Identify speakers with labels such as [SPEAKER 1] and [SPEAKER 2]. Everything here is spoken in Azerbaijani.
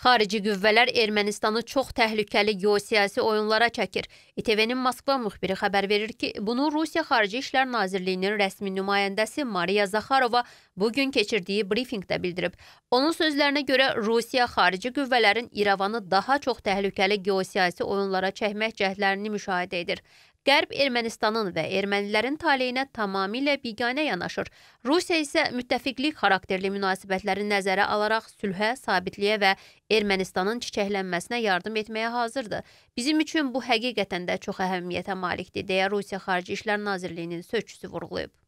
[SPEAKER 1] Xarici qüvvələr Ermənistanı çox təhlükəli geosiyasi oyunlara çəkir. ITV-nin Moskva müxbiri xəbər verir ki, bunu Rusiya Xarici İşlər Nazirliyinin rəsmi nümayəndəsi Mariya Zaxarova bugün keçirdiyi brifinqdə bildirib. Onun sözlərinə görə Rusiya xarici qüvvələrin İrəvanı daha çox təhlükəli geosiyasi oyunlara çəkmək cəhdlərini müşahidə edir. Qərb Ermənistanın və ermənilərin taleyinə tamamilə biganə yanaşır. Rusiya isə müttəfiqlik xarakterli münasibətləri nəzərə alaraq sülhə, sabitliyə və Ermənistanın çiçəklənməsinə yardım etməyə hazırdır. Bizim üçün bu həqiqətən də çox əhəmiyyətə malikdir, deyə Rusiya Xarici İşlər Nazirliyinin sözçüsü vurğulayıb.